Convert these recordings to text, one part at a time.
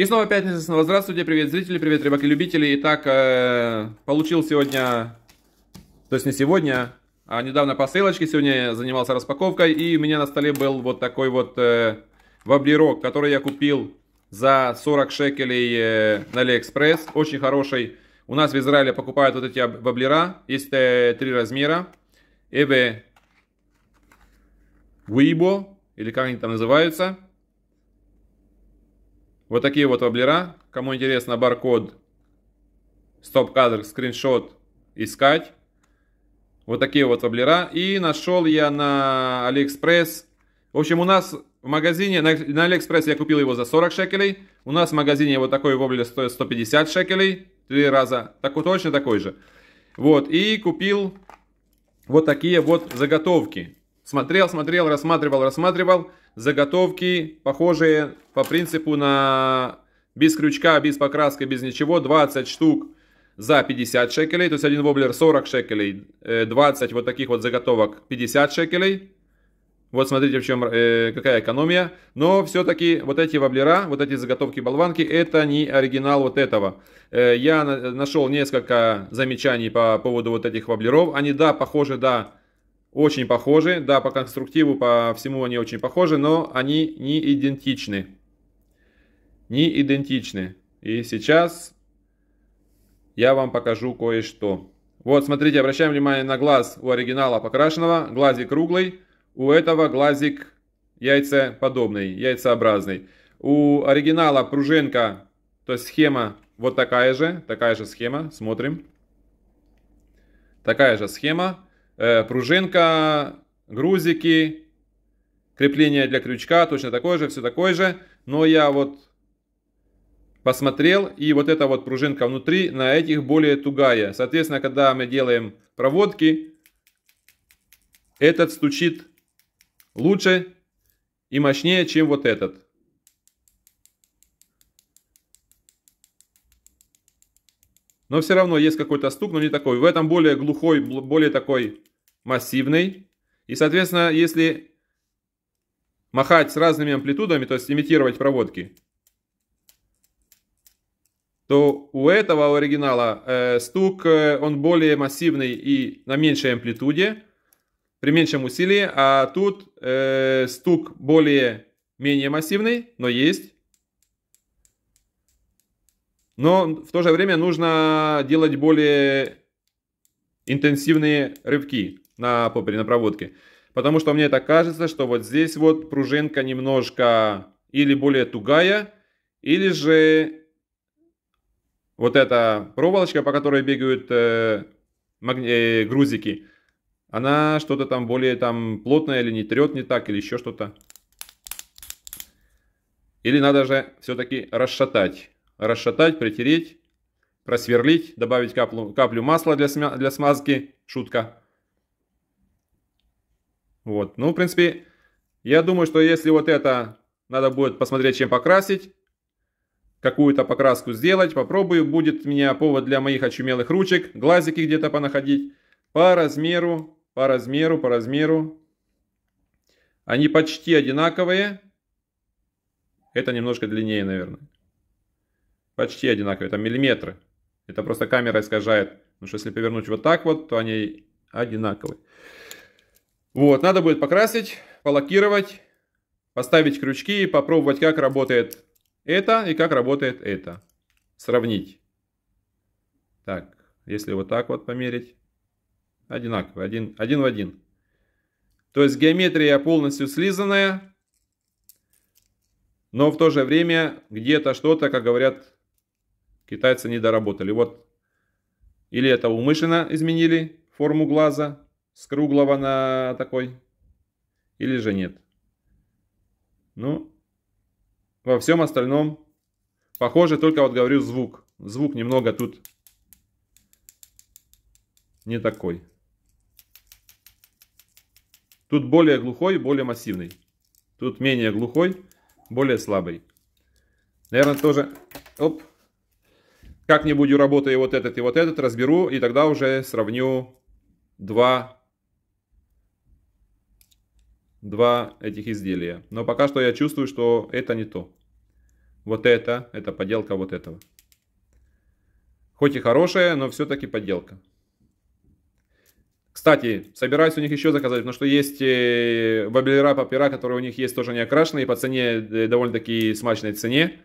И снова пятница, снова здравствуйте, привет зрители, привет рыбаки любители. Итак, э, получил сегодня, то есть не сегодня, а недавно посылочки, сегодня я занимался распаковкой, и у меня на столе был вот такой вот э, воблерок, который я купил за 40 шекелей э, на Алиэкспресс, очень хороший. У нас в Израиле покупают вот эти воблера, есть э, три размера, Эве Уибо, или как они там называются. Вот такие вот воблера. Кому интересно, баркод, стоп-кадр, скриншот искать. Вот такие вот воблера. И нашел я на Алиэкспресс. В общем, у нас в магазине, на, на Алиэкспресс я купил его за 40 шекелей. У нас в магазине вот такой воблер стоит 150 шекелей. Три раза. Так, точно такой же. Вот. И купил вот такие вот заготовки. Смотрел, смотрел, рассматривал, рассматривал. Заготовки, похожие по принципу на без крючка, без покраски, без ничего. 20 штук за 50 шекелей. То есть один воблер 40 шекелей. 20 э, вот таких вот заготовок 50 шекелей. Вот смотрите, в чем, э, какая экономия. Но все-таки вот эти воблера, вот эти заготовки-болванки, это не оригинал вот этого. Э, я на нашел несколько замечаний по поводу вот этих воблеров. Они, да, похожи, да, очень похожи, да, по конструктиву, по всему они очень похожи, но они не идентичны. Не идентичны. И сейчас я вам покажу кое-что. Вот, смотрите, обращаем внимание на глаз у оригинала покрашенного. Глазик круглый, у этого глазик яйцеподобный, яйцеобразный. У оригинала пружинка, то есть схема вот такая же, такая же схема, смотрим. Такая же схема. Э, пружинка, грузики, крепление для крючка, точно такое же, все такое же. Но я вот посмотрел, и вот эта вот пружинка внутри на этих более тугая. Соответственно, когда мы делаем проводки, этот стучит лучше и мощнее, чем вот этот. Но все равно есть какой-то стук, но не такой. В этом более глухой, более такой массивный. И, соответственно, если махать с разными амплитудами, то есть имитировать проводки, то у этого оригинала э, стук, э, он более массивный и на меньшей амплитуде, при меньшем усилии, а тут э, стук более менее массивный, но есть. Но в то же время нужно делать более интенсивные рывки на, на проводке, Потому что мне это кажется, что вот здесь вот пружинка немножко или более тугая, или же вот эта проволочка, по которой бегают э, э, грузики, она что-то там более там плотная или не трет не так, или еще что-то. Или надо же все-таки расшатать. Расшатать, притереть, просверлить, добавить каплю, каплю масла для, для смазки. Шутка. Вот. Ну, в принципе, я думаю, что если вот это надо будет посмотреть, чем покрасить, какую-то покраску сделать, попробую, будет у меня повод для моих очумелых ручек, глазики где-то понаходить, по размеру, по размеру, по размеру. Они почти одинаковые. Это немножко длиннее, наверное. Почти одинаковые, там миллиметры. Это просто камера искажает. Потому что если повернуть вот так вот, то они одинаковые. Вот, надо будет покрасить, полакировать, поставить крючки и попробовать, как работает это и как работает это. Сравнить. Так, если вот так вот померить. Одинаково, один, один в один. То есть геометрия полностью слизанная, но в то же время где-то что-то, как говорят, китайцы не доработали. Вот или это умышленно изменили форму глаза, с круглого на такой? Или же нет? Ну, во всем остальном похоже, только вот говорю звук. Звук немного тут не такой. Тут более глухой, более массивный. Тут менее глухой, более слабый. Наверное, тоже... Оп. Как-нибудь уработаю вот этот и вот этот, разберу, и тогда уже сравню два два этих изделия. Но пока что я чувствую, что это не то. Вот это, это подделка вот этого. Хоть и хорошая, но все-таки подделка. Кстати, собираюсь у них еще заказать, потому что есть бабелера, э, папера, которые у них есть тоже не окрашенные, по цене, э, довольно-таки смачной цене.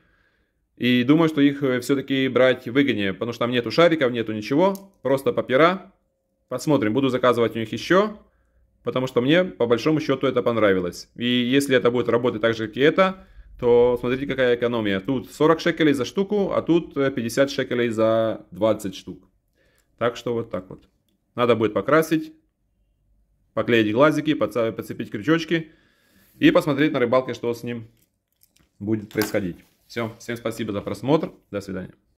И думаю, что их э, все-таки брать выгоднее, потому что там нету шариков, нету ничего, просто папера. Посмотрим, буду заказывать у них еще потому что мне, по большому счету, это понравилось. И если это будет работать так же, как и это, то смотрите, какая экономия. Тут 40 шекелей за штуку, а тут 50 э, шекелей за 20 штук. Так что вот так вот. Надо будет покрасить, поклеить глазики, подцепить крючочки и посмотреть на рыбалке, что с ним будет происходить. Все, всем спасибо за просмотр, до свидания.